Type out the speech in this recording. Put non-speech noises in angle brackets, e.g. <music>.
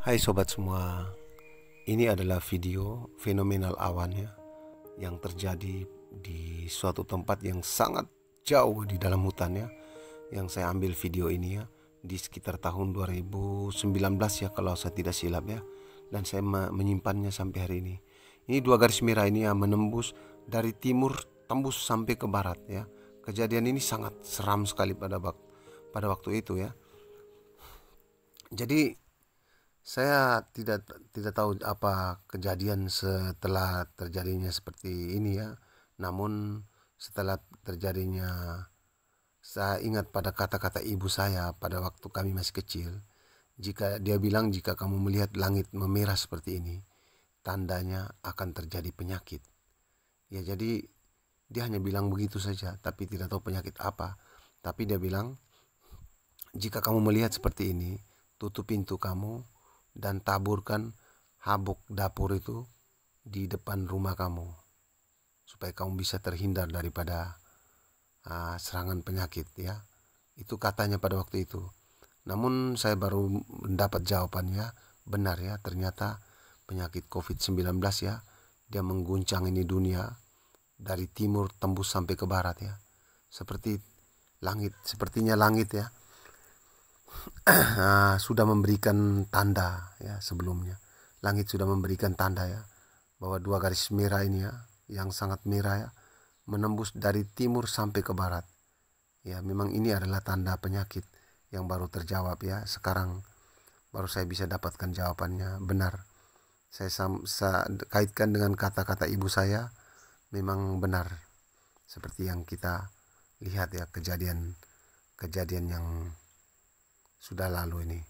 Hai sobat semua, ini adalah video fenomenal awannya yang terjadi di suatu tempat yang sangat jauh di dalam hutan ya yang saya ambil video ini ya di sekitar tahun 2019 ya kalau saya tidak silap ya dan saya menyimpannya sampai hari ini. Ini dua garis merah ini ya menembus dari timur tembus sampai ke barat ya. Kejadian ini sangat seram sekali pada pada waktu itu ya. Jadi saya tidak tidak tahu apa kejadian setelah terjadinya seperti ini ya namun setelah terjadinya saya ingat pada kata-kata ibu saya pada waktu kami masih kecil jika dia bilang jika kamu melihat langit memerah seperti ini tandanya akan terjadi penyakit ya jadi dia hanya bilang begitu saja tapi tidak tahu penyakit apa tapi dia bilang jika kamu melihat seperti ini tutup pintu kamu dan taburkan habuk dapur itu di depan rumah kamu supaya kamu bisa terhindar daripada uh, serangan penyakit ya itu katanya pada waktu itu namun saya baru mendapat jawabannya benar ya ternyata penyakit COVID-19 ya dia mengguncang ini dunia dari timur tembus sampai ke barat ya seperti langit sepertinya langit ya <clears throat> Ah, sudah memberikan tanda ya sebelumnya. Langit sudah memberikan tanda ya bahwa dua garis merah ini ya yang sangat merah ya menembus dari timur sampai ke barat. Ya, memang ini adalah tanda penyakit yang baru terjawab ya. Sekarang baru saya bisa dapatkan jawabannya benar. Saya, sam saya kaitkan dengan kata-kata ibu saya memang benar seperti yang kita lihat ya kejadian kejadian yang sudah lalu ini